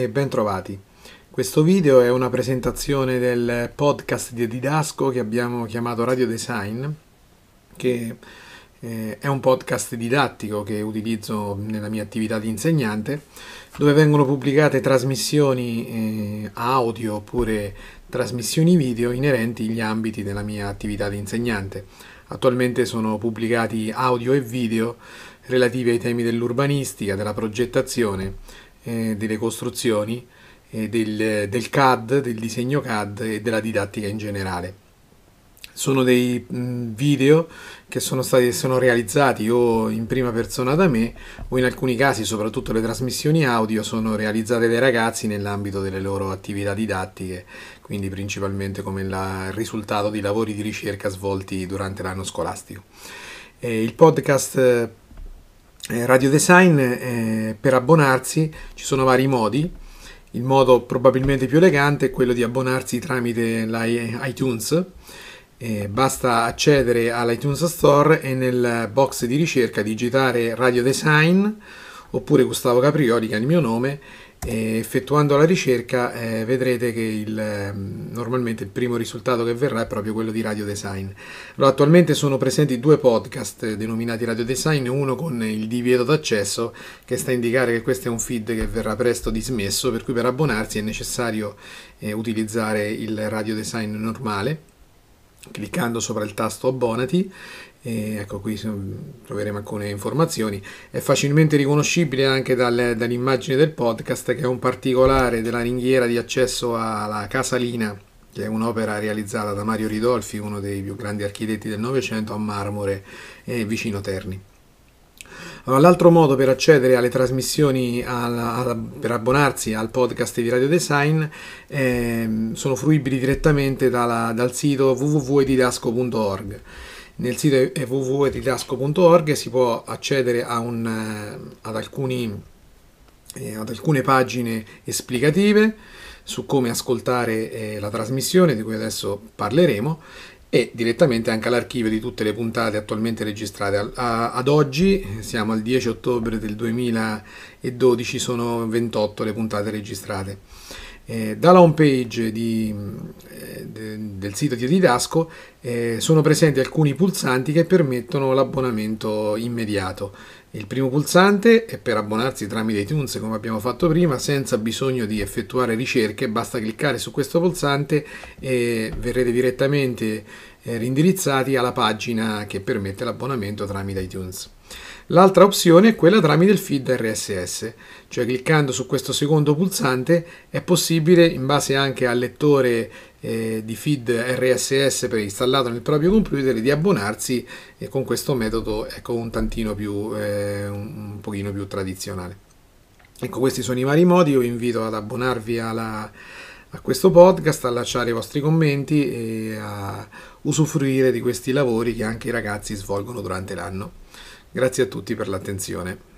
e bentrovati. Questo video è una presentazione del podcast di Didasco che abbiamo chiamato Radio Design, che eh, è un podcast didattico che utilizzo nella mia attività di insegnante, dove vengono pubblicate trasmissioni eh, audio oppure trasmissioni video inerenti agli ambiti della mia attività di insegnante. Attualmente sono pubblicati audio e video relativi ai temi dell'urbanistica, della progettazione, eh, delle costruzioni, eh, del, del, CAD, del disegno CAD e della didattica in generale. Sono dei mh, video che sono stati sono realizzati o in prima persona da me o in alcuni casi, soprattutto le trasmissioni audio, sono realizzate dai ragazzi nell'ambito delle loro attività didattiche, quindi principalmente come il risultato di lavori di ricerca svolti durante l'anno scolastico. E eh, il podcast eh, radio Design eh, per abbonarsi ci sono vari modi. Il modo probabilmente più elegante è quello di abbonarsi tramite iTunes. Eh, basta accedere all'iTunes Store e nel box di ricerca digitare Radio Design oppure Gustavo Caprioli che è il mio nome e effettuando la ricerca eh, vedrete che il, ehm, normalmente il primo risultato che verrà è proprio quello di Radio Design. Allora, attualmente sono presenti due podcast denominati Radio Design, uno con il divieto d'accesso che sta a indicare che questo è un feed che verrà presto dismesso, per cui per abbonarsi è necessario eh, utilizzare il Radio Design normale cliccando sopra il tasto abbonati e ecco qui troveremo alcune informazioni è facilmente riconoscibile anche dal, dall'immagine del podcast che è un particolare della ringhiera di accesso alla Casalina che è un'opera realizzata da Mario Ridolfi uno dei più grandi architetti del Novecento a Marmore eh, vicino Terni allora, l'altro modo per accedere alle trasmissioni, al, al, per abbonarsi al podcast di Radio Design, eh, sono fruibili direttamente dalla, dal sito www.didasco.org. Nel sito www.didasco.org si può accedere un, eh, ad, alcuni, eh, ad alcune pagine esplicative su come ascoltare eh, la trasmissione di cui adesso parleremo e direttamente anche all'archivio di tutte le puntate attualmente registrate. Ad oggi, siamo al 10 ottobre del 2012, sono 28 le puntate registrate. Eh, dalla home page di, eh, de, del sito di Didasco eh, sono presenti alcuni pulsanti che permettono l'abbonamento immediato. Il primo pulsante è per abbonarsi tramite iTunes come abbiamo fatto prima, senza bisogno di effettuare ricerche, basta cliccare su questo pulsante e verrete direttamente eh, rindirizzati alla pagina che permette l'abbonamento tramite iTunes. L'altra opzione è quella tramite il feed RSS, cioè cliccando su questo secondo pulsante è possibile, in base anche al lettore eh, di feed RSS preinstallato nel proprio computer di abbonarsi eh, con questo metodo ecco, un tantino più, eh, un pochino più tradizionale. Ecco, questi sono i vari modi, io vi invito ad abbonarvi alla, a questo podcast, a lasciare i vostri commenti e a usufruire di questi lavori che anche i ragazzi svolgono durante l'anno. Grazie a tutti per l'attenzione.